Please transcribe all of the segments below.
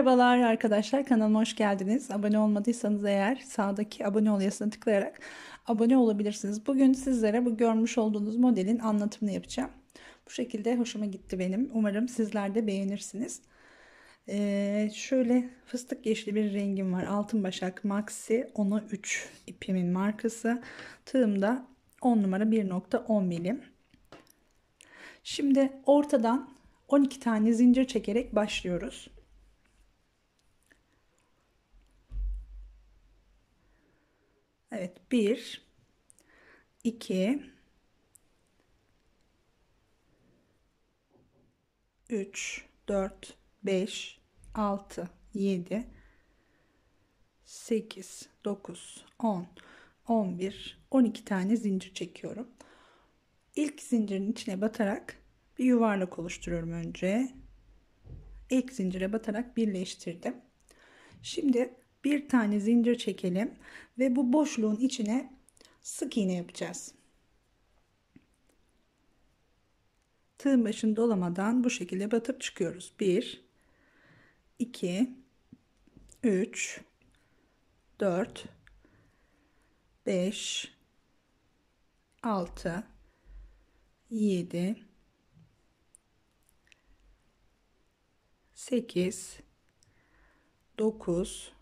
Merhabalar arkadaşlar kanalıma hoş geldiniz. Abone olmadıysanız eğer sağdaki abone ol yazısına tıklayarak abone olabilirsiniz. Bugün sizlere bu görmüş olduğunuz modelin anlatımını yapacağım. Bu şekilde hoşuma gitti benim. Umarım sizler de beğenirsiniz. Ee, şöyle fıstık yeşili bir rengim var. Altın Başak Maxi 10'a 3 ipimin markası. Tığımda 10 numara 1.10 milim. Şimdi ortadan 12 tane zincir çekerek başlıyoruz. Evet 1 2 3 4 5 6 7 8 9 10 11 12 tane zincir çekiyorum. İlk zincirin içine batarak bir yuvarlak oluşturuyorum önce. İlk zincire batarak birleştirdim. Şimdi bir tane zincir çekelim ve bu boşluğun içine sık iğne yapacağız. Tığın başını dolamadan bu şekilde batıp çıkıyoruz. 1 2 3 4 5 6 7 8 9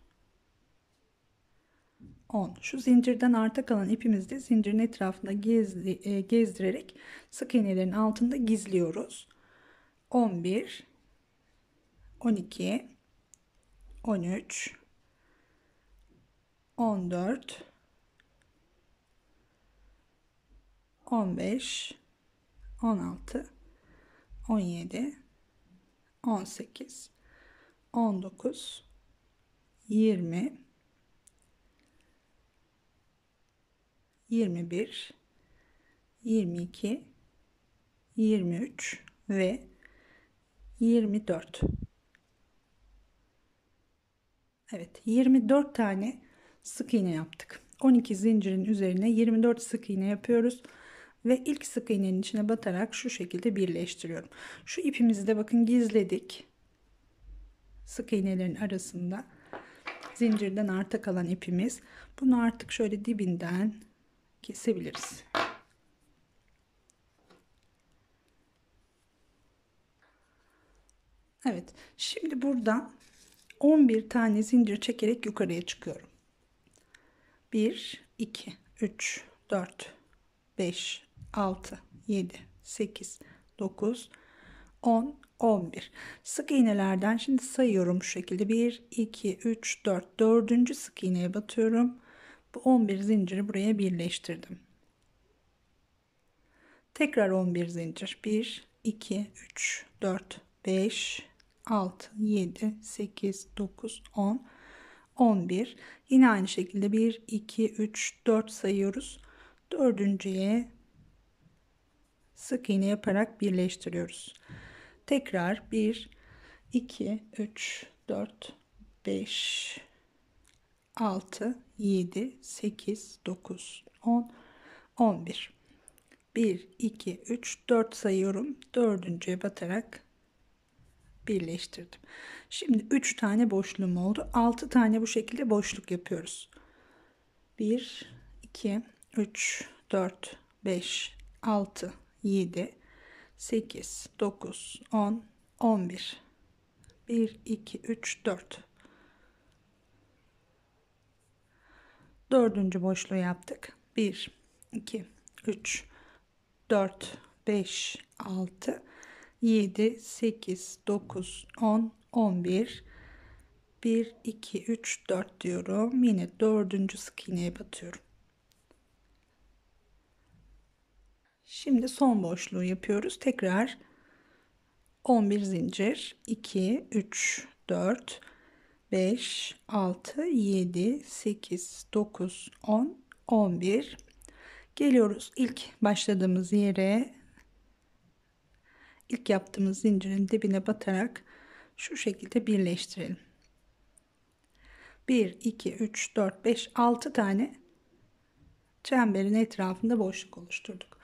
10. Şu zincirden arta kalan ipimizi de zincirin etrafında gezdi, e, gezdirerek sık iğnelerin altında gizliyoruz. 11 12 13 14 15 16 17 18 19 20 21, 22, 23 ve 24. Evet 24 tane sık iğne yaptık. 12 zincirin üzerine 24 sık iğne yapıyoruz ve ilk sık iğnenin içine batarak şu şekilde birleştiriyorum. Şu ipimizi de bakın gizledik. Sık iğnelerin arasında zincirden arta kalan ipimiz. Bunu artık şöyle dibinden kesebiliriz. Evet. Şimdi buradan 11 tane zincir çekerek yukarıya çıkıyorum. 1 2 3 4 5 6 7 8 9 10 11 sık iğnelerden şimdi sayıyorum bu şekilde 1 2 3 4 dördüncü sık iğneye batıyorum bu 11 zinciri buraya birleştirdim. Tekrar 11 zincir. 1, 2, 3, 4, 5, 6, 7, 8, 9, 10, 11. Yine aynı şekilde 1, 2, 3, 4 sayıyoruz. Dördüncüye sık iğne yaparak birleştiriyoruz. Tekrar 1, 2, 3, 4, 5, 6, 7, 8, 9, 10, 11. 1, 2, 3, 4 sayıyorum. Dördüncüye batarak birleştirdim. Şimdi 3 tane boşluğum oldu. 6 tane bu şekilde boşluk yapıyoruz. 1, 2, 3, 4, 5, 6, 7, 8, 9, 10, 11. 1, 2, 3, 4. dördüncü boşluğu yaptık. 1, 2, 3, 4, 5, 6, 7, 8, 9, 10, 11, 1, 2, 3, 4 diyorum. Yine dördüncü sık iğneye batıyorum. Şimdi son boşluğu yapıyoruz. Tekrar 11 zincir, 2, 3, 4, 5, 5, 6, 7, 8, 9, 10, 11. Geliyoruz ilk başladığımız yere. İlk yaptığımız zincirin dibine batarak şu şekilde birleştirelim. 1, 2, 3, 4, 5, 6 tane çemberin etrafında boşluk oluşturduk.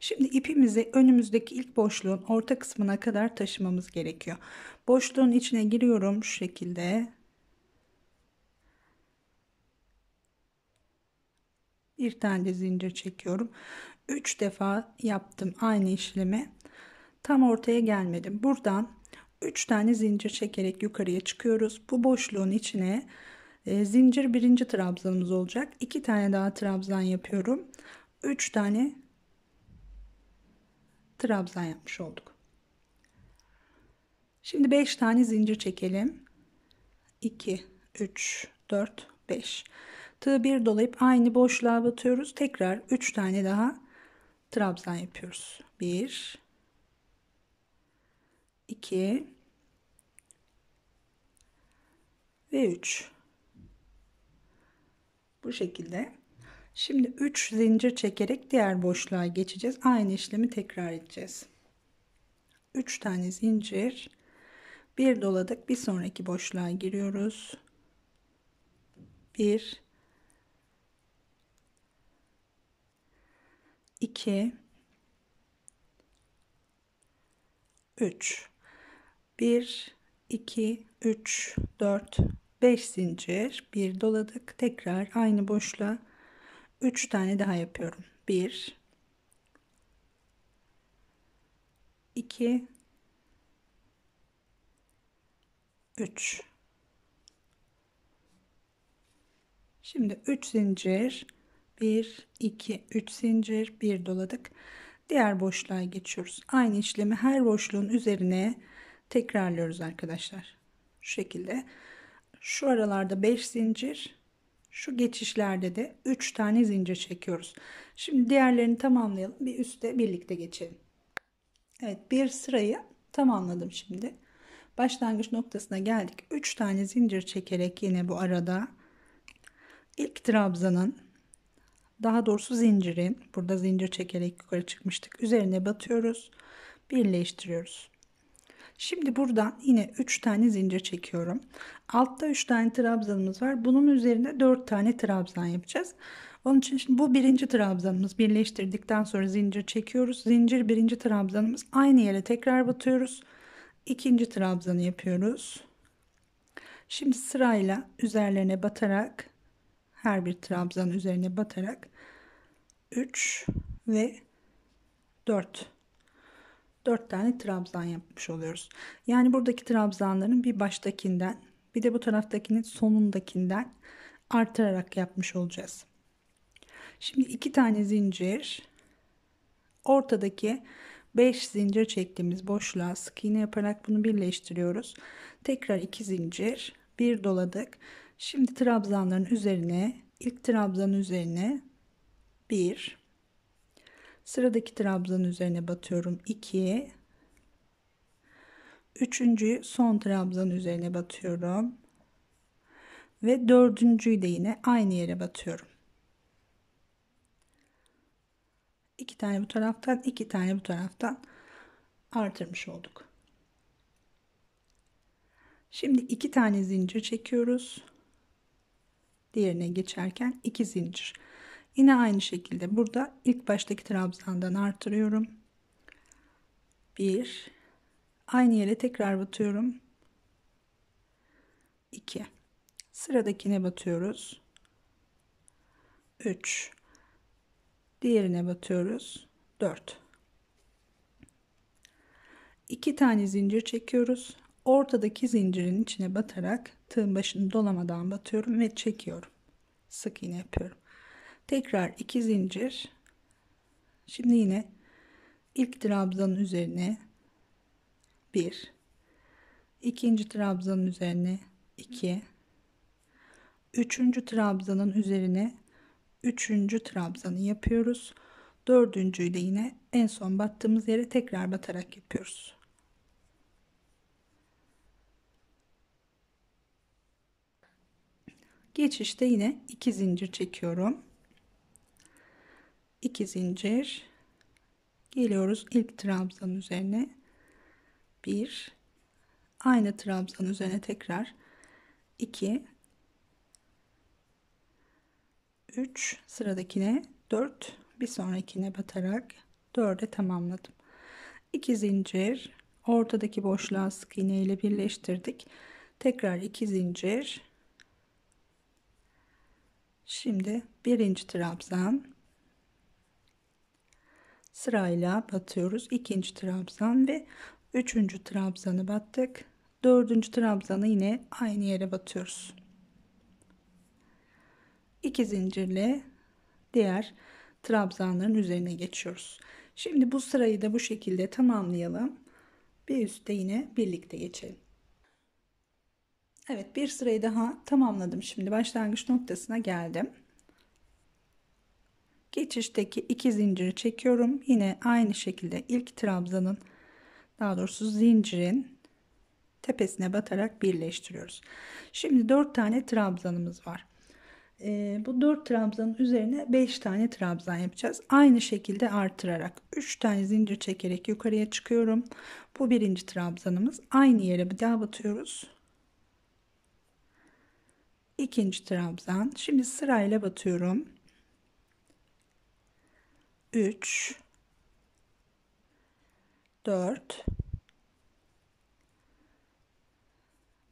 Şimdi ipimizi önümüzdeki ilk boşluğun orta kısmına kadar taşımamız gerekiyor. Boşluğun içine giriyorum şu şekilde. bir tane zincir çekiyorum 3 defa yaptım aynı işlemi tam ortaya gelmedim buradan 3 tane zincir çekerek yukarıya çıkıyoruz bu boşluğun içine e, zincir birinci trabzanımız olacak 2 tane daha trabzan yapıyorum 3 tane trabzan yapmış olduk şimdi 5 tane zincir çekelim 2 3 4 5 Tığı bir dolayıp aynı boşluğa batıyoruz. Tekrar 3 tane daha trabzan yapıyoruz. 1 2 ve 3 bu şekilde şimdi 3 zincir çekerek diğer boşluğa geçeceğiz aynı işlemi tekrar edeceğiz 3 tane zincir bir doladık bir sonraki boşluğa giriyoruz 1 2 3 1 2 3 4 5 zincir bir doladık tekrar aynı boşluğa 3 tane daha yapıyorum 1 2 3 Şimdi 3 zincir 1 2 3 zincir bir doladık diğer boşluğa geçiyoruz aynı işlemi her boşluğun üzerine tekrarlıyoruz arkadaşlar şu şekilde şu aralarda 5 zincir şu geçişlerde de 3 tane zincir çekiyoruz şimdi diğerlerini tamamlayalım bir üste birlikte geçelim Evet bir sırayı tamamladım şimdi başlangıç noktasına geldik 3 tane zincir çekerek yine bu arada ilk trabzanın daha doğrusu zincirin burada zincir çekerek yukarı çıkmıştık üzerine batıyoruz birleştiriyoruz şimdi buradan yine 3 tane zincir çekiyorum altta 3 tane trabzanımız var bunun üzerine 4 tane trabzan yapacağız onun için şimdi bu birinci trabzanımız birleştirdikten sonra zincir çekiyoruz zincir birinci trabzanımız aynı yere tekrar batıyoruz ikinci trabzanı yapıyoruz şimdi sırayla üzerlerine batarak her bir trabzan üzerine batarak 3 ve 4 4 tane trabzan yapmış oluyoruz. Yani buradaki trabzanların bir baştakinden bir de bu taraftakinin sonundakinden artırarak yapmış olacağız. Şimdi iki tane zincir ortadaki 5 zincir çektiğimiz boşluğa sık iğne yaparak bunu birleştiriyoruz. Tekrar 2 zincir, bir doladık. Şimdi trabzanların üzerine ilk trabzanın üzerine 1 sıradaki trabzanın üzerine batıyorum 2 üçüncü son trabzanın üzerine batıyorum ve dördüncüyü de yine aynı yere batıyorum. İki tane bu taraftan, iki tane bu taraftan artırmış olduk. Şimdi iki tane zincir çekiyoruz diğerine geçerken 2 zincir. Yine aynı şekilde burada ilk baştaki trabzandan artırıyorum. 1 aynı yere tekrar batıyorum. 2 sıradakine batıyoruz. 3 diğerine batıyoruz. 4 2 tane zincir çekiyoruz ortadaki zincirin içine batarak tığın başını dolamadan batıyorum ve çekiyorum. Sık iğne yapıyorum. Tekrar iki zincir. Şimdi yine ilk trabzanın üzerine bir, ikinci trabzanın üzerine iki, üçüncü trabzanın üzerine üçüncü trabzanı yapıyoruz. Dördüncü ile yine en son battığımız yere tekrar batarak yapıyoruz. geçişte yine iki zincir çekiyorum. 2 zincir geliyoruz ilk trabzan üzerine. bir aynı trabzan üzerine tekrar 2 3 sıradakine 4 bir sonrakine batarak 4'e tamamladım. 2 zincir ortadaki boşluğa sık iğne ile birleştirdik. Tekrar 2 zincir Şimdi birinci trabzan sırayla batıyoruz. ikinci trabzan ve üçüncü trabzanı battık. Dördüncü trabzanı yine aynı yere batıyoruz. İki zincirle diğer trabzanların üzerine geçiyoruz. Şimdi bu sırayı da bu şekilde tamamlayalım. Bir üstte yine birlikte geçelim. Evet bir sırayı daha tamamladım. Şimdi başlangıç noktasına geldim. Geçişteki iki zinciri çekiyorum. Yine aynı şekilde ilk trabzanın daha doğrusu zincirin tepesine batarak birleştiriyoruz. Şimdi dört tane trabzanımız var. Ee, bu dört trabzanın üzerine beş tane trabzan yapacağız. Aynı şekilde artırarak üç tane zincir çekerek yukarıya çıkıyorum. Bu birinci trabzanımız. Aynı yere bir daha batıyoruz ikinci trabzan. Şimdi sırayla batıyorum. 3 4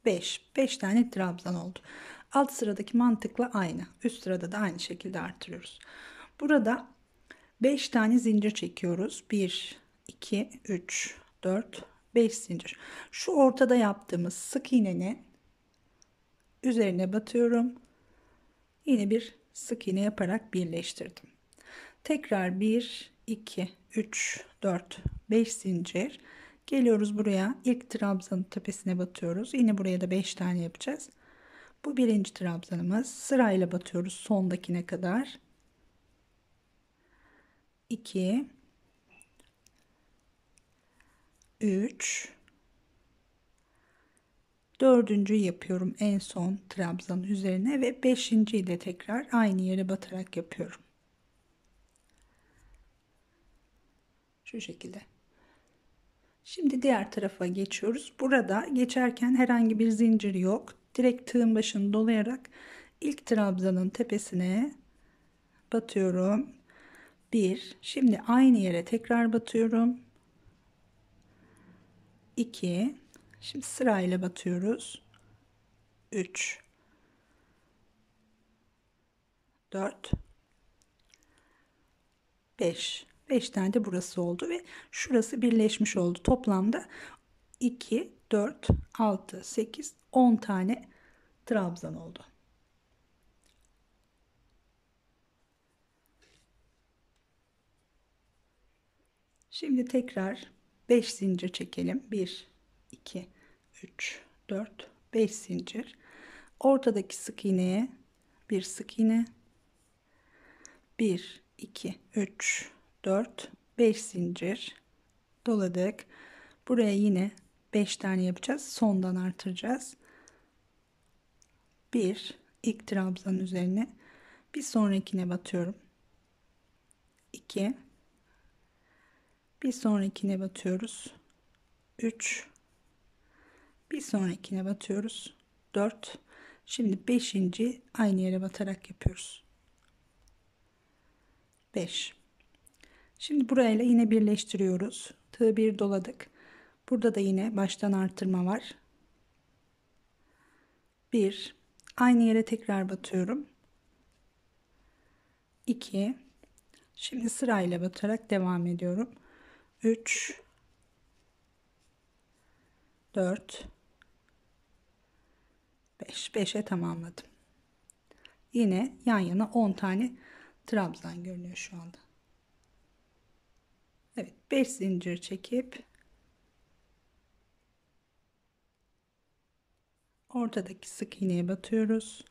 5 5 tane trabzan oldu. Alt sıradaki mantıkla aynı. Üst sırada da aynı şekilde artırıyoruz. Burada 5 tane zincir çekiyoruz. 1 2 3 4 5 zincir. Şu ortada yaptığımız sık iğnenin üzerine batıyorum. Yine bir sık iğne yaparak birleştirdim. Tekrar 1, 2, 3, 4, 5 zincir. Geliyoruz buraya. İlk trabzanın tepesine batıyoruz. Yine buraya da 5 tane yapacağız. Bu birinci trabzanımız. Sırayla batıyoruz sondakine kadar. 2 3 Dördüncü yapıyorum en son trabzan üzerine ve beşinci de tekrar aynı yere batarak yapıyorum. Şu şekilde. Şimdi diğer tarafa geçiyoruz. Burada geçerken herhangi bir zincir yok. Direkt tığın başını dolayarak ilk trabzanın tepesine batıyorum. bir. Şimdi aynı yere tekrar batıyorum. 2 Şimdi sırayla batıyoruz. 3 4 5 5 tane de burası oldu ve şurası birleşmiş oldu. Toplamda 2 4 6 8 10 tane trabzan oldu. Şimdi tekrar 5 zincir çekelim. 1 2, 3, 4, 5 zincir. Ortadaki sık iğneye bir sık iğne. 1, 2, 3, 4, 5 zincir doladık. Buraya yine 5 tane yapacağız. Sondan artıracağız. 1 ilk trabzan üzerine bir sonrakine batıyorum. 2 bir sonrakine batıyoruz. 3 bir sonrakine batıyoruz 4 şimdi 5. aynı yere batarak yapıyoruz 5 şimdi burayla yine birleştiriyoruz tığ bir doladık burada da yine baştan artırma var 1 aynı yere tekrar batıyorum 2 şimdi sırayla batarak devam ediyorum 3 4 5. 5'e tamamladım. Yine yan yana 10 tane trabzan görünüyor şu anda. Evet 5 zincir çekip ortadaki sık iğneye batıyoruz.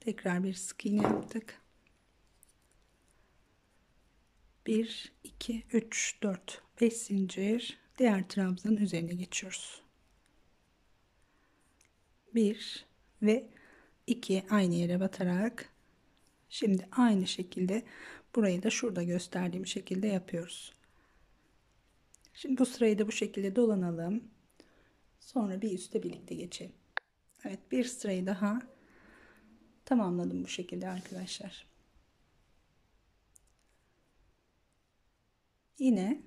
Tekrar bir sık iğne yaptık. 1, 2, 3, 4, 5 zincir diğer trabzanın üzerine geçiyoruz. 1 ve 2 aynı yere batarak şimdi aynı şekilde burayı da şurada gösterdiğim şekilde yapıyoruz. Şimdi bu sırayı da bu şekilde dolanalım. Sonra bir üste birlikte geçelim. Evet bir sırayı daha tamamladım bu şekilde arkadaşlar. Yine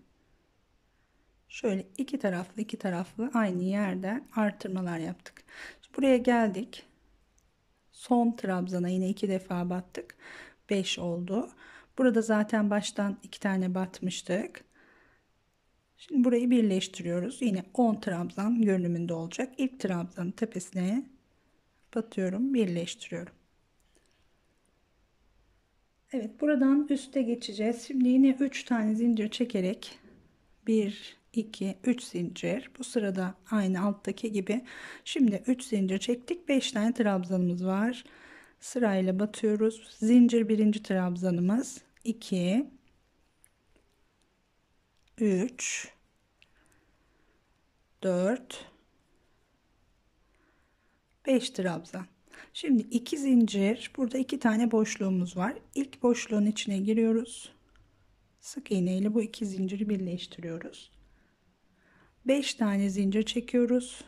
şöyle iki taraflı iki taraflı aynı yerden artırmalar yaptık. Buraya geldik. Son trabzana yine iki defa battık. 5 oldu. Burada zaten baştan iki tane batmıştık. Şimdi burayı birleştiriyoruz. Yine 10 trabzan görünümünde olacak. İlk trabzanın tepesine batıyorum, birleştiriyorum. Evet, buradan üste geçeceğiz. Şimdi yine 3 tane zincir çekerek 1 2 3 zincir bu sırada aynı alttaki gibi şimdi 3 zincir çektik 5 tane trabzanımız var sırayla batıyoruz zincir birinci trabzanımız 2 3 4 5 trabzan şimdi 2 zincir burada 2 tane boşluğumuz var ilk boşluğun içine giriyoruz sık iğneyle bu 2 zinciri birleştiriyoruz 5 tane zincir çekiyoruz.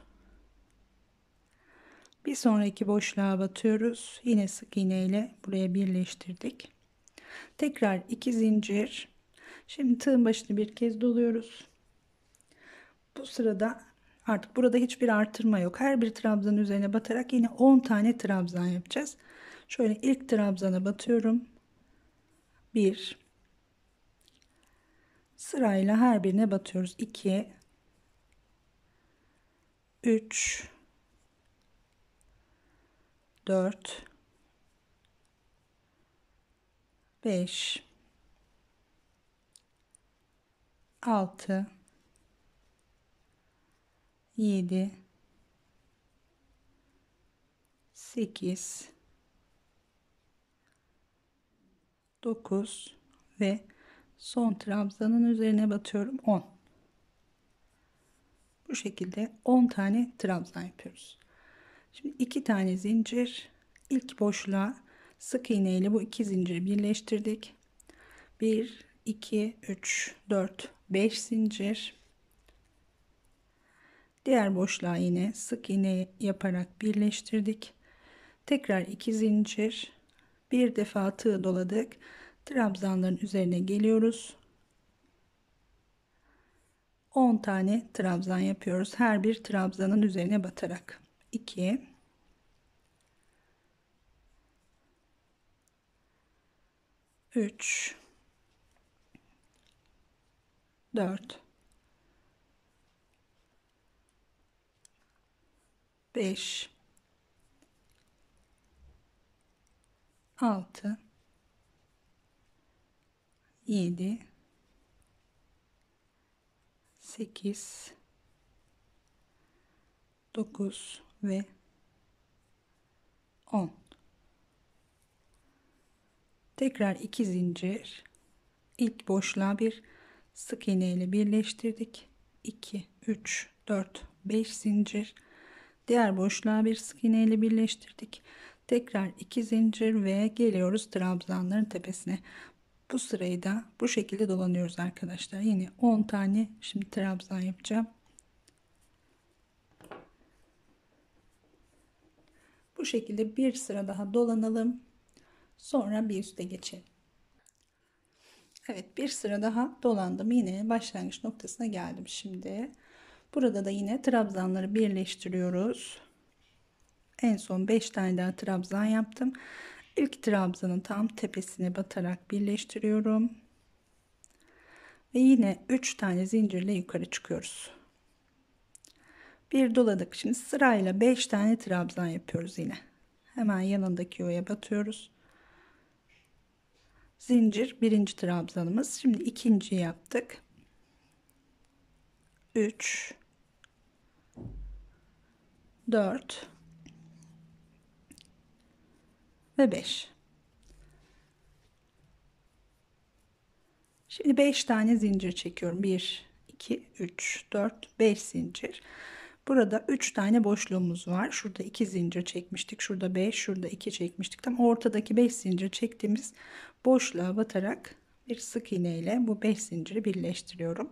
Bir sonraki boşluğa batıyoruz. Yine sık iğne ile buraya birleştirdik. Tekrar 2 zincir. Şimdi tığın başını bir kez doluyoruz. Bu sırada artık burada hiçbir artırma yok. Her bir trabzanın üzerine batarak yine 10 tane trabzan yapacağız. Şöyle ilk trabzana batıyorum. 1 Sırayla her birine batıyoruz. 2 3 4 5 6 7 8 9 ve son trabzanın üzerine batıyorum 10 bu şekilde 10 tane trabzan yapıyoruz. Şimdi 2 tane zincir ilk boşluğa sık iğne ile bu iki zinciri birleştirdik. 1 2 3 4 5 zincir. Diğer boşluğa yine sık iğne yaparak birleştirdik. Tekrar 2 zincir. Bir defa tığ doladık. Trabzanların üzerine geliyoruz. 10 tane trabzan yapıyoruz. Her bir trabzanın üzerine batarak. 2 3 4 5 6 7 8 9 ve 10 tekrar 2 zincir İlk boşluğa bir sık iğne ile birleştirdik 2 3 4 5 zincir diğer boşluğa bir sık iğne ile birleştirdik tekrar 2 zincir ve geliyoruz trabzanların tepesine bu sırayı da bu şekilde dolanıyoruz arkadaşlar. Yine 10 tane şimdi trabzan yapacağım. Bu şekilde bir sıra daha dolanalım. Sonra bir üste geçelim. Evet bir sıra daha dolandım. Yine başlangıç noktasına geldim şimdi. Burada da yine trabzanları birleştiriyoruz. En son 5 tane daha trabzan yaptım. İlk trabzanın tam tepesine batarak birleştiriyorum. Ve yine 3 tane zincirle yukarı çıkıyoruz. Bir doladık. Şimdi sırayla 5 tane trabzan yapıyoruz yine. Hemen yanındaki yuvaya batıyoruz. Zincir birinci trabzanımız. Şimdi ikinci yaptık. 3 4 ve 5. Şimdi 5 tane zincir çekiyorum. 1, 2, 3, 4, 5 zincir. Burada 3 tane boşluğumuz var. Şurada 2 zincir çekmiştik. Şurada 5, şurada 2 çekmiştik. Tam ortadaki 5 zincir çektiğimiz boşluğa batarak bir sık iğne ile bu 5 zinciri birleştiriyorum.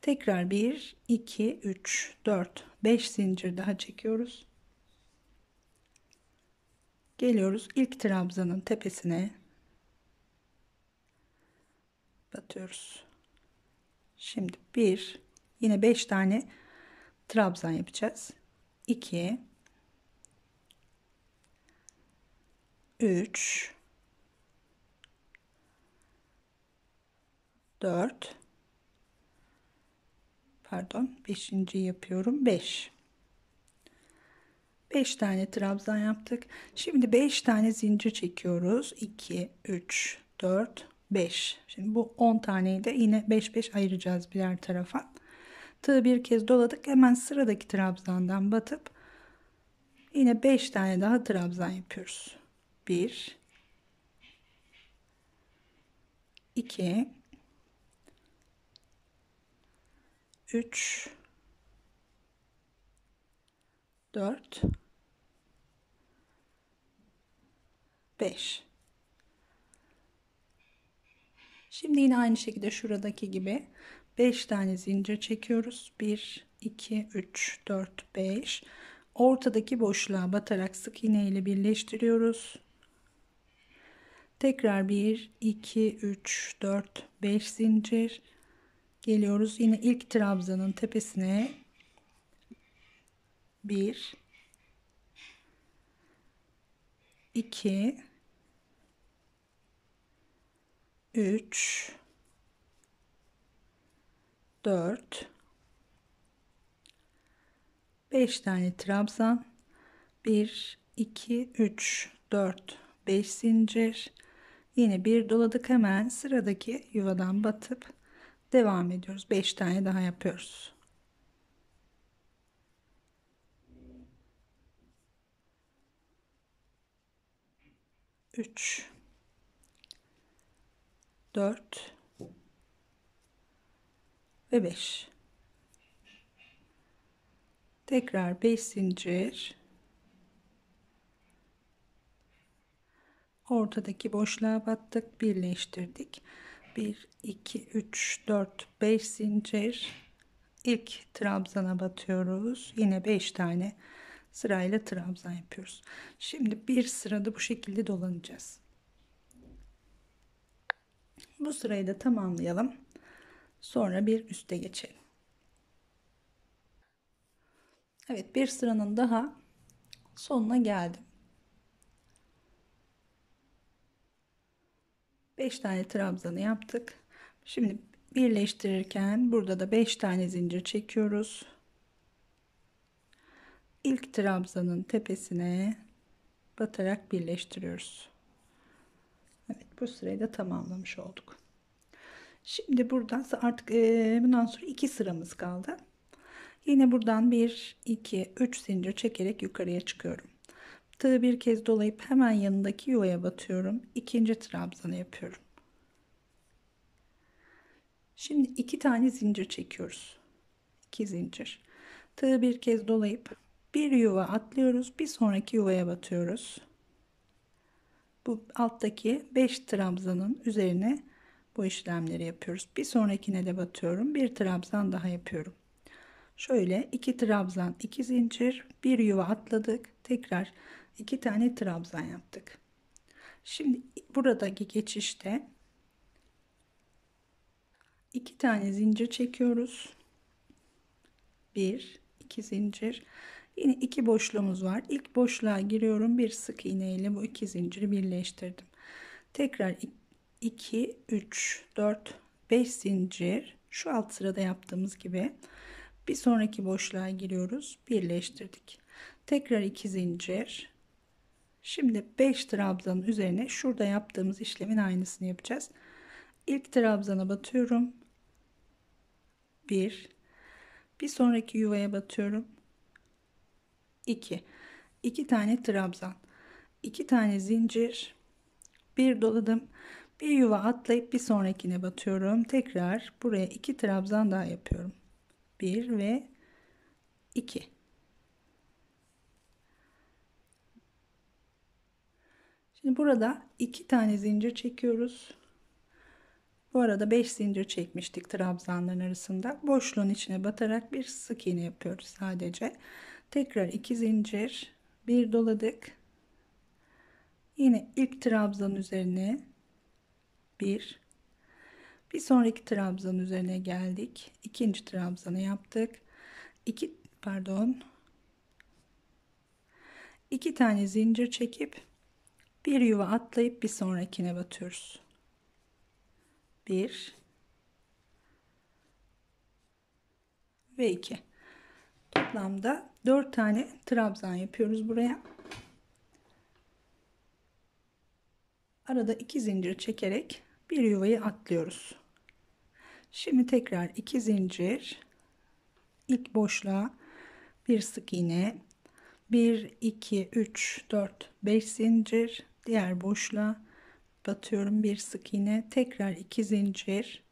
Tekrar 1, 2, 3, 4, 5 zincir daha çekiyoruz. Geliyoruz ilk trabzanın tepesine. Batıyoruz. Şimdi bir, yine beş tane trabzan yapacağız. 2 3 4 pardon 5. yapıyorum 5 5 tane trabzan yaptık. Şimdi 5 tane zincir çekiyoruz. 2, 3, 4, 5. Şimdi bu 10 taneyi de yine 5 5 ayıracağız birer tarafa. Tığı bir kez doladık. Hemen sıradaki trabzandan batıp yine 5 tane daha trabzan yapıyoruz. 1 2 3 4 5. Şimdi yine aynı şekilde şuradaki gibi 5 tane zincir çekiyoruz. 1, 2, 3, 4, 5. Ortadaki boşluğa batarak sık iğne ile birleştiriyoruz. Tekrar 1, 2, 3, 4, 5 zincir. Geliyoruz yine ilk trabzanın tepesine. 1, 2, 3 4 5 tane trabzan 1 2 3 4 5 zincir yine bir doladık hemen sıradaki yuvadan batıp devam ediyoruz 5 tane daha yapıyoruz Üç. 4 ve 5 tekrar 5 zincir ortadaki boşluğa battık birleştirdik 1 2 3 4 5 zincir ilk trabzana batıyoruz yine 5 tane sırayla trabzan yapıyoruz şimdi bir sırada bu şekilde dolanacağız bu sırayı da tamamlayalım. Sonra bir üste geçelim. Evet bir sıranın daha sonuna geldim. 5 tane trabzanı yaptık. Şimdi birleştirirken burada da 5 tane zincir çekiyoruz. İlk trabzanın tepesine batarak birleştiriyoruz. Evet bu sırayı da tamamlamış olduk. Şimdi buradan artık e, bundan sonra iki sıramız kaldı. Yine buradan 1, 2, 3 zincir çekerek yukarıya çıkıyorum. Tığı bir kez dolayıp hemen yanındaki yuvaya batıyorum. İkinci trabzanı yapıyorum. Şimdi iki tane zincir çekiyoruz. İki zincir. Tığı bir kez dolayıp bir yuva atlıyoruz. Bir sonraki yuvaya batıyoruz bu alttaki 5 trabzanın üzerine bu işlemleri yapıyoruz. Bir sonrakine de batıyorum. Bir trabzan daha yapıyorum. Şöyle 2 trabzan, 2 zincir, bir yuva atladık. Tekrar 2 tane trabzan yaptık. Şimdi buradaki geçişte 2 tane zincir çekiyoruz. 1 2 zincir Yine iki boşluğumuz var. İlk boşluğa giriyorum. Bir sık iğne ile bu iki zinciri birleştirdim. Tekrar 2, 3, 4, 5 zincir. Şu alt sırada yaptığımız gibi. Bir sonraki boşluğa giriyoruz. Birleştirdik. Tekrar 2 zincir. Şimdi 5 trabzanın üzerine şurada yaptığımız işlemin aynısını yapacağız. İlk trabzana batıyorum. 1. Bir, bir sonraki yuvaya batıyorum. 2. 2 tane trabzan. 2 tane zincir. Bir doladım. Bir yuva atlayıp bir sonrakine batıyorum. Tekrar buraya 2 trabzan daha yapıyorum. 1 ve 2. Şimdi burada 2 tane zincir çekiyoruz. Bu arada 5 zincir çekmiştik trabzanların arasında. Boşluğun içine batarak bir sık iğne yapıyoruz sadece tekrar iki zincir bir doladık yine ilk trabzan üzerine bir bir sonraki trabzan üzerine geldik ikinci trabzanı yaptık iki pardon iki tane zincir çekip bir yuva atlayıp bir sonrakine batıyoruz bir ve iki Toplamda 4 tane trabzan yapıyoruz buraya. Arada 2 zincir çekerek bir yuvayı atlıyoruz. Şimdi tekrar 2 zincir ilk boşluğa bir sık iğne 1 2 3 4 5 zincir diğer boşluğa batıyorum bir sık iğne tekrar 2 zincir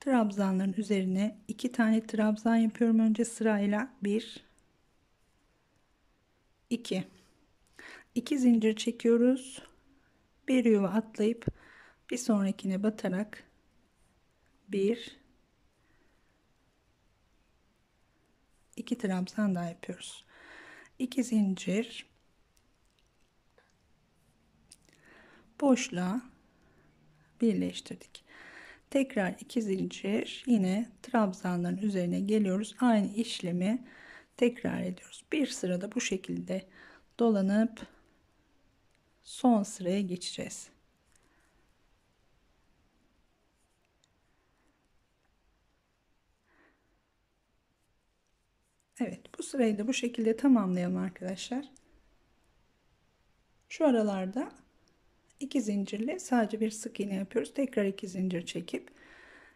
trabzanların üzerine iki tane trabzan yapıyorum önce sırayla bir, iki, iki zincir çekiyoruz bir yuva atlayıp bir sonrakine batarak bir, iki trabzan daha yapıyoruz iki zincir boşluğa birleştirdik Tekrar iki zincir yine trabzanların üzerine geliyoruz. Aynı işlemi tekrar ediyoruz. Bir sırada bu şekilde dolanıp son sıraya geçeceğiz. Evet bu sırayı da bu şekilde tamamlayalım arkadaşlar. Şu aralarda 2 zincirle sadece bir sık iğne yapıyoruz. Tekrar 2 zincir çekip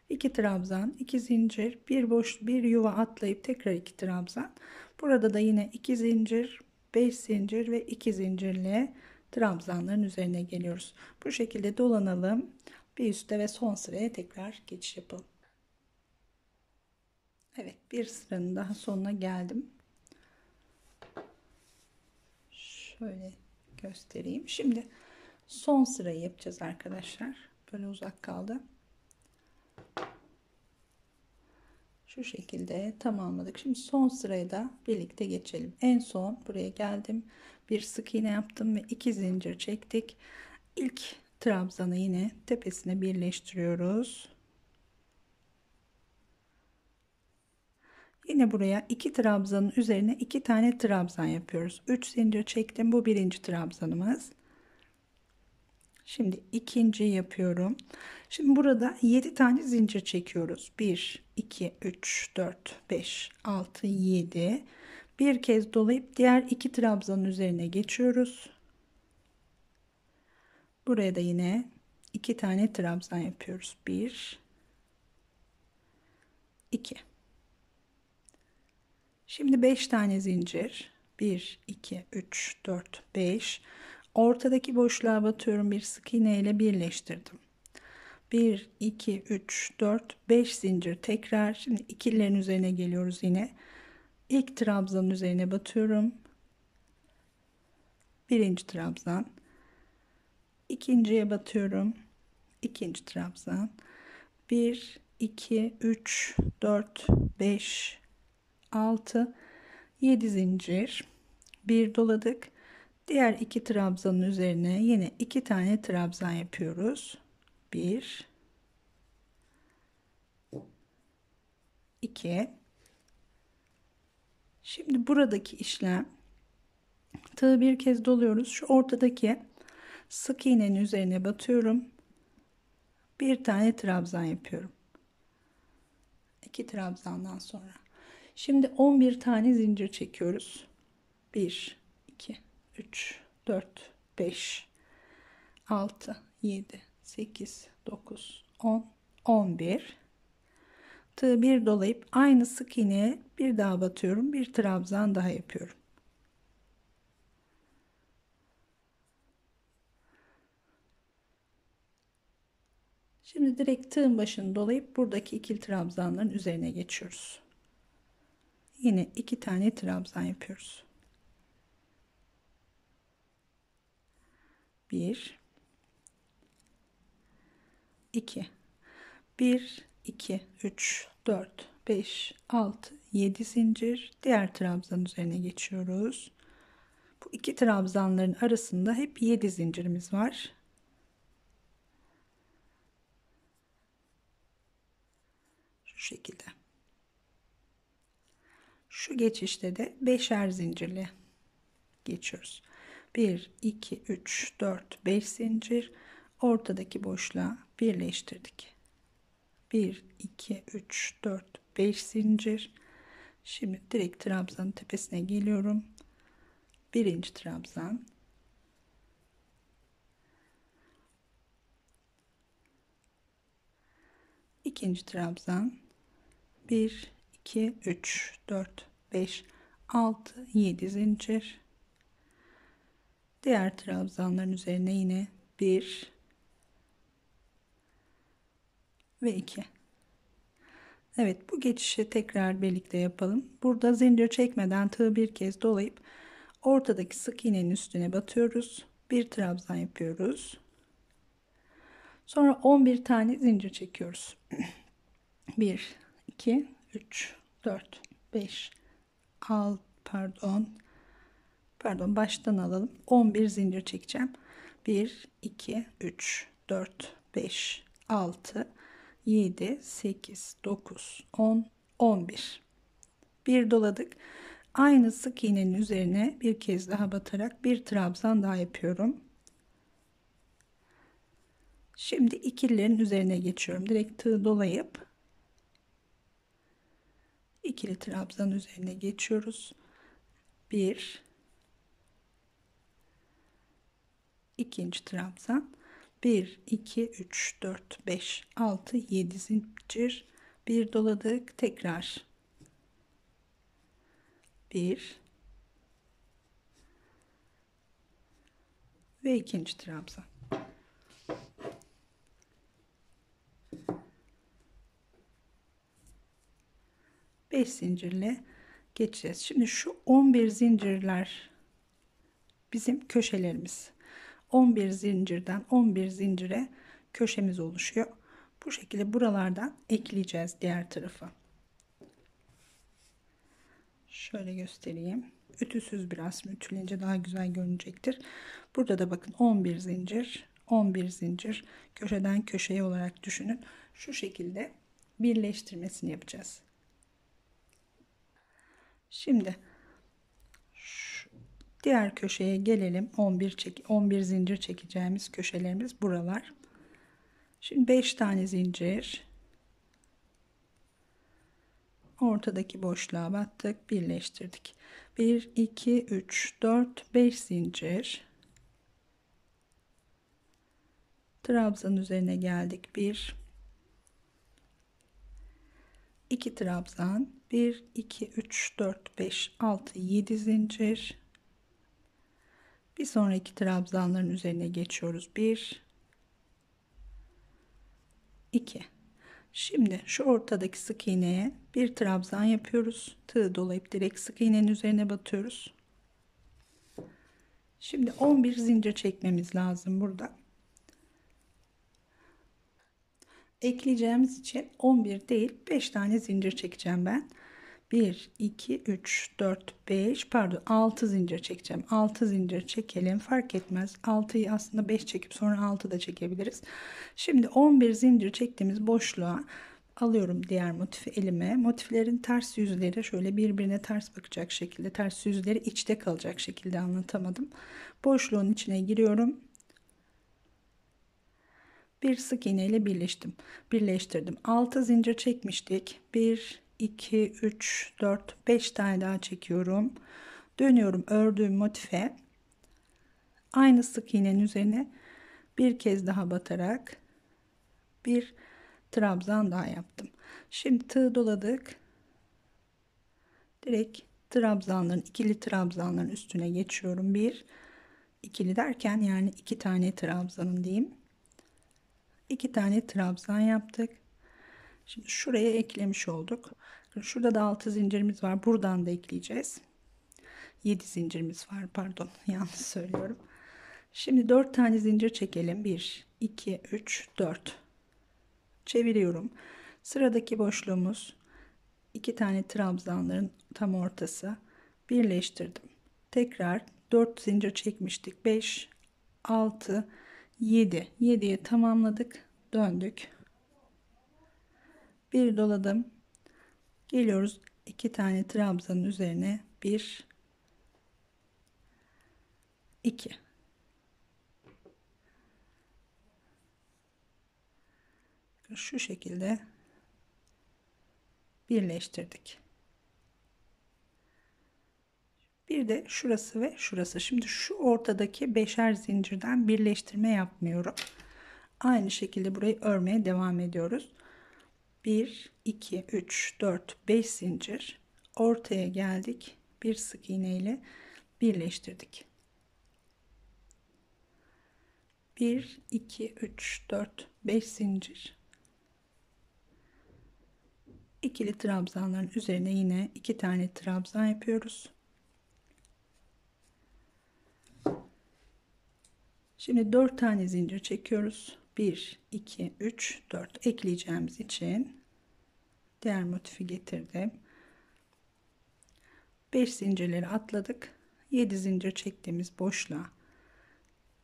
2 trabzan, 2 zincir, bir boş bir yuva atlayıp tekrar 2 trabzan. Burada da yine 2 zincir, 5 zincir ve 2 zincirle trabzanların üzerine geliyoruz. Bu şekilde dolanalım. Bir üste ve son sıraya tekrar geçiş yapalım. Evet, bir sıranın daha sonuna geldim. Şöyle göstereyim. Şimdi son sırayı yapacağız arkadaşlar. Böyle uzak kaldı. Şu şekilde tamamladık. Şimdi son sırayı da birlikte geçelim. En son buraya geldim. Bir sık iğne yaptım ve iki zincir çektik. İlk trabzanı yine tepesine birleştiriyoruz. Yine buraya iki trabzanın üzerine iki tane trabzan yapıyoruz. 3 zincir çektim. Bu birinci trabzanımız. Şimdi ikinci yapıyorum. Şimdi burada 7 tane zincir çekiyoruz. 1, 2, 3, 4, 5, 6, 7. Bir kez dolayıp diğer iki trabzanın üzerine geçiyoruz. Buraya da yine iki tane trabzan yapıyoruz. 1, 2. Şimdi 5 tane zincir. 1, 2, 3, 4, 5. Ortadaki boşluğa batıyorum bir sık iğne ile birleştirdim. 1, 2, 3, 4, 5 zincir tekrar. Şimdi ikillerin üzerine geliyoruz yine. İlk trabzanın üzerine batıyorum. Birinci trabzan. ikinciye batıyorum. ikinci trabzan. 1, 2, 3, 4, 5, 6, 7 zincir. 1 doladık. Diğer iki trabzanın üzerine yine iki tane trabzan yapıyoruz. Bir, iki. Şimdi buradaki işlem tığı bir kez doluyoruz. Şu ortadaki sık iğnenin üzerine batıyorum. Bir tane trabzan yapıyorum. İki trabzandan sonra. Şimdi 11 tane zincir çekiyoruz. 1 2 3, 4, 5, 6, 7, 8, 9, 10, 11. Tığı bir dolayıp aynı sık iğneye bir daha batıyorum. Bir trabzan daha yapıyorum. Şimdi direkt tığın başını dolayıp buradaki ikili trabzanların üzerine geçiyoruz. Yine iki tane trabzan yapıyoruz. 1 2 1 2 3 4 5 6 7 zincir diğer trabzan üzerine geçiyoruz. Bu iki trabzanların arasında hep 7 zincirimiz var. Şu şekilde. Şu geçişte de beşer zincirli geçiyoruz. 1, 2, 3, 4, 5 zincir ortadaki boşluğa birleştirdik. 1, 2, 3, 4, 5 zincir. Şimdi direkt trabzanın tepesine geliyorum. Birinci trabzan. İkinci trabzan. 1, 2, 3, 4, 5, 6, 7 zincir. Diğer trabzanların üzerine yine 1 ve 2. Evet bu geçişi tekrar birlikte yapalım. Burada zincir çekmeden tığ bir kez dolayıp ortadaki sık iğnenin üstüne batıyoruz. Bir trabzan yapıyoruz. Sonra 11 tane zincir çekiyoruz. 1 2 3 4 5 6 pardon pardon baştan alalım. 11 zincir çekeceğim. 1, 2, 3, 4, 5, 6, 7, 8, 9, 10, 11. Bir doladık. Aynı sık iğnenin üzerine bir kez daha batarak bir trabzan daha yapıyorum. Şimdi ikililerin üzerine geçiyorum. Direkt tığ dolayıp ikili trabzan üzerine geçiyoruz. 1 ikinci trabzan 1 2 3 4 5 6 7 zincir bir doladık tekrar 1 ve ikinci trabzan Beş zincirle geçeceğiz. Şimdi şu 11 zincirler bizim köşelerimiz. 11 zincirden 11 zincire köşemiz oluşuyor. Bu şekilde buralardan ekleyeceğiz diğer tarafı. Şöyle göstereyim. Ütüsüz biraz ütüleyince daha güzel görünecektir. Burada da bakın 11 zincir, 11 zincir köşeden köşeye olarak düşünün. Şu şekilde birleştirmesini yapacağız. Şimdi Diğer köşeye gelelim. 11 çek 11 zincir çekeceğimiz köşelerimiz buralar. Şimdi 5 tane zincir. Ortadaki boşluğa battık, birleştirdik. 1 2 3 4 5 zincir. Trabzan üzerine geldik. 1 2 trabzan 1 2 3 4 5 6 7 zincir bir sonraki trabzanların üzerine geçiyoruz. 1 2 Şimdi şu ortadaki sık iğneye bir trabzan yapıyoruz. Tığı dolayıp direkt sık iğnenin üzerine batıyoruz. Şimdi 11 zincir çekmemiz lazım burada. Ekleyeceğimiz için 11 değil 5 tane zincir çekeceğim ben. 1, 2, 3, 4, 5 pardon 6 zincir çekeceğim. 6 zincir çekelim fark etmez. 6'yı aslında 5 çekip sonra 6 da çekebiliriz. Şimdi 11 zincir çektiğimiz boşluğa alıyorum diğer motifi elime. Motiflerin ters yüzleri şöyle birbirine ters bakacak şekilde ters yüzleri içte kalacak şekilde anlatamadım. Boşluğun içine giriyorum bir sık iğne ile birleştim. Birleştirdim. 6 zincir çekmiştik. 1 2 3 4 5 tane daha çekiyorum dönüyorum ördüğüm motife aynı sık iğnenin üzerine bir kez daha batarak bir trabzan daha yaptım şimdi tığ doladık direkt trabzanların ikili trabzanların üstüne geçiyorum bir ikili derken yani iki tane trabzanın diyeyim İki tane trabzan yaptık Şimdi şuraya eklemiş olduk. Şurada da 6 zincirimiz var. Buradan da ekleyeceğiz. 7 zincirimiz var. Pardon yanlış söylüyorum. Şimdi 4 tane zincir çekelim. 1, 2, 3, 4. Çeviriyorum. Sıradaki boşluğumuz iki tane trabzanların tam ortası. Birleştirdim. Tekrar 4 zincir çekmiştik. 5, 6, 7. 7'ye tamamladık. Döndük bir doladım geliyoruz iki tane trabzanın üzerine bir iki şu şekilde birleştirdik bir de şurası ve şurası şimdi şu ortadaki beşer zincirden birleştirme yapmıyorum aynı şekilde burayı örmeye devam ediyoruz 1, 2, 3, 4, 5 zincir ortaya geldik. Bir sık iğne ile birleştirdik. 1, 2, 3, 4, 5 zincir. İkili trabzanların üzerine yine iki tane trabzan yapıyoruz. Şimdi 4 tane zincir çekiyoruz. 1, 2, 3, 4 ekleyeceğimiz için diğer motifi getirdim. 5 zincirleri atladık. 7 zincir çektiğimiz boşluğa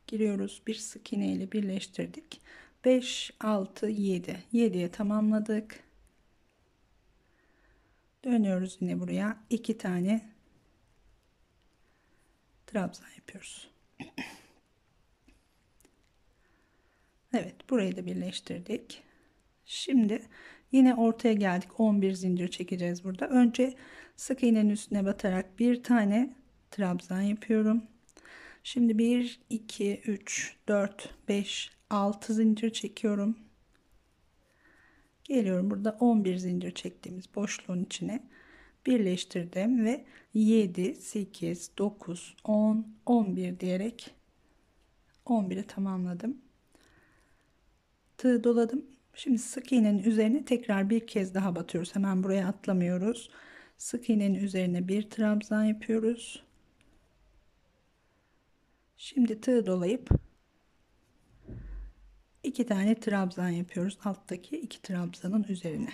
giriyoruz. Bir sık iğne ile birleştirdik. 5, 6, 7. 7'ye tamamladık. Dönüyoruz yine buraya. 2 tane trabzan yapıyoruz. Evet burayı da birleştirdik. Şimdi yine ortaya geldik. 11 zincir çekeceğiz burada. Önce sık iğnenin üstüne batarak bir tane trabzan yapıyorum. Şimdi 1, 2, 3, 4, 5, 6 zincir çekiyorum. Geliyorum burada 11 zincir çektiğimiz boşluğun içine birleştirdim ve 7, 8, 9, 10, 11 diyerek 11'i tamamladım tığ doladım. Şimdi sık iğnenin üzerine tekrar bir kez daha batıyoruz. Hemen buraya atlamıyoruz. Sık iğnenin üzerine bir trabzan yapıyoruz. Şimdi tığ dolayıp iki tane trabzan yapıyoruz. Alttaki iki trabzanın üzerine.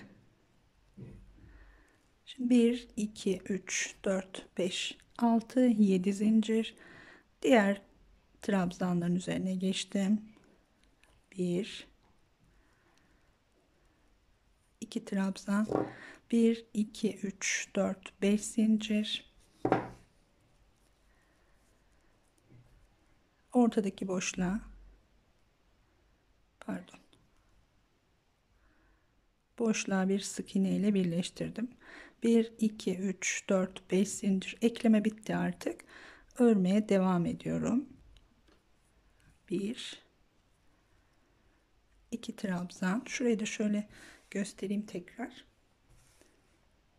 Şimdi 1, 2, 3, 4, 5, 6, 7 zincir. Diğer trabzanların üzerine geçtim. 1, 2 trabzan 1 2 3 4 5 zincir ortadaki boşluğa pardon boşluğa bir sık iğne ile birleştirdim 1 2 3 4 5 zincir ekleme bitti artık örmeye devam ediyorum 1 2 trabzan şurayı da şöyle göstereyim tekrar.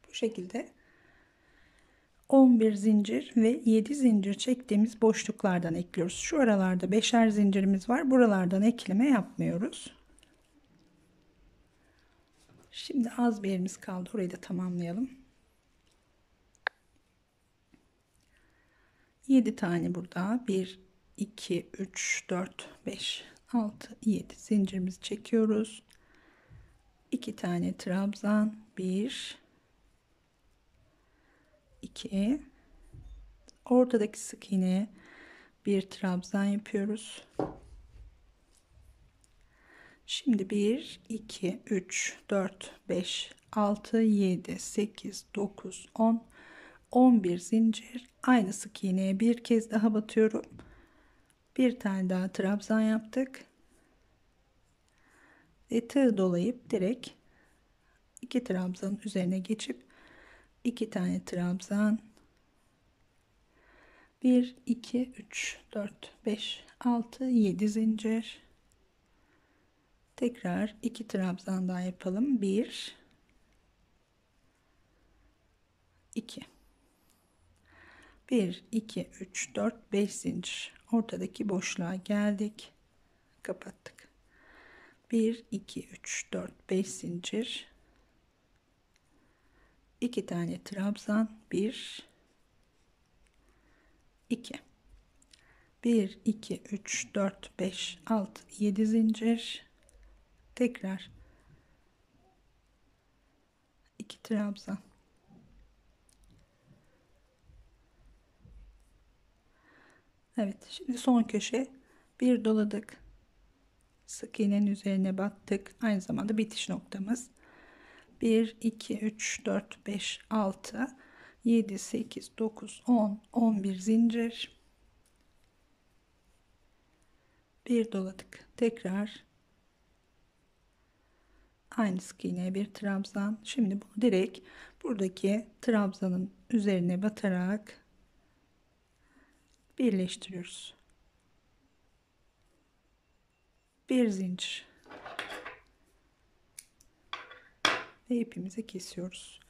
Bu şekilde 11 zincir ve 7 zincir çektiğimiz boşluklardan ekliyoruz. Şu aralarda 5'er zincirimiz var. Buralardan ekleme yapmıyoruz. Şimdi az bir yerimiz kaldı. Orayı da tamamlayalım. 7 tane burada. 1, 2, 3, 4, 5, 6, 7 zincirimizi çekiyoruz. 2 tane trabzan 1 2 ortadaki sık iğne bir trabzan yapıyoruz şimdi 1 2 3 4 5 6 7 8 9 10 11 zincir aynı sık iğneye bir kez daha batıyorum bir tane daha trabzan yaptık ve tığ dolayıp direkt iki trabzanın üzerine geçip iki tane trabzan 1 2 3 4 5 6 7 zincir tekrar iki trabzan daha yapalım 1 2 1 2 3 4 5 zincir ortadaki boşluğa geldik kapattık 1 2 3 4 5 zincir 2 tane trabzan 1 2 1 2 3 4 5 6 7 zincir tekrar 2 trabzan Evet şimdi son köşe bir doladık sık iğnenin üzerine battık. Aynı zamanda bitiş noktamız. 1, 2, 3, 4, 5, 6, 7, 8, 9, 10, 11 zincir. Bir doladık. Tekrar aynı sık iğneye bir trabzan. Şimdi bunu direkt buradaki trabzanın üzerine batarak birleştiriyoruz. bir zincir ve ipimizi kesiyoruz.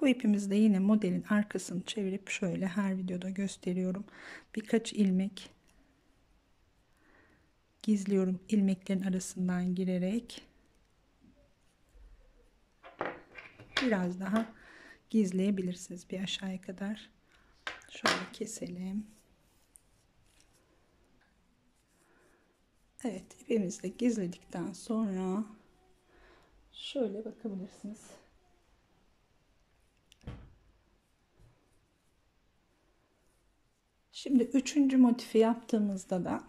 Bu ipimizi de yine modelin arkasını çevirip şöyle her videoda gösteriyorum. Birkaç ilmek gizliyorum ilmeklerin arasından girerek. Biraz daha gizleyebilirsiniz bir aşağıya kadar. Şöyle keselim. Evet ipimizle gizledikten sonra şöyle bakabilirsiniz. Şimdi üçüncü motifi yaptığımızda da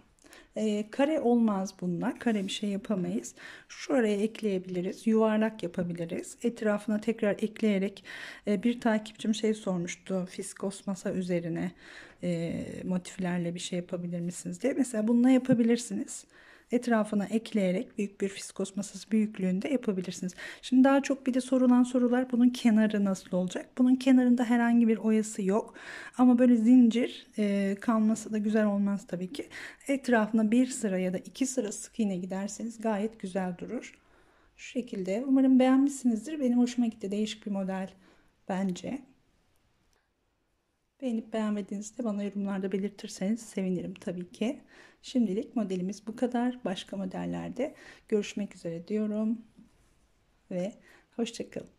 ee, kare olmaz bunlar. Kare bir şey yapamayız. Şuraya ekleyebiliriz. Yuvarlak yapabiliriz. Etrafına tekrar ekleyerek e, bir takipçim şey sormuştu. Fiskos masa üzerine e, motiflerle bir şey yapabilir misiniz diye. Mesela bununla yapabilirsiniz etrafına ekleyerek büyük bir fiskos masası büyüklüğünde yapabilirsiniz. Şimdi daha çok bir de sorulan sorular bunun kenarı nasıl olacak? Bunun kenarında herhangi bir oyası yok. Ama böyle zincir e, kalması da güzel olmaz tabii ki. Etrafına bir sıra ya da iki sıra sık iğne giderseniz gayet güzel durur. Şu şekilde. Umarım beğenmişsinizdir. Benim hoşuma gitti. Değişik bir model bence. Beğenip beğenmediğinizde bana yorumlarda belirtirseniz sevinirim tabii ki. Şimdilik modelimiz bu kadar. Başka modellerde görüşmek üzere diyorum ve hoşçakalın.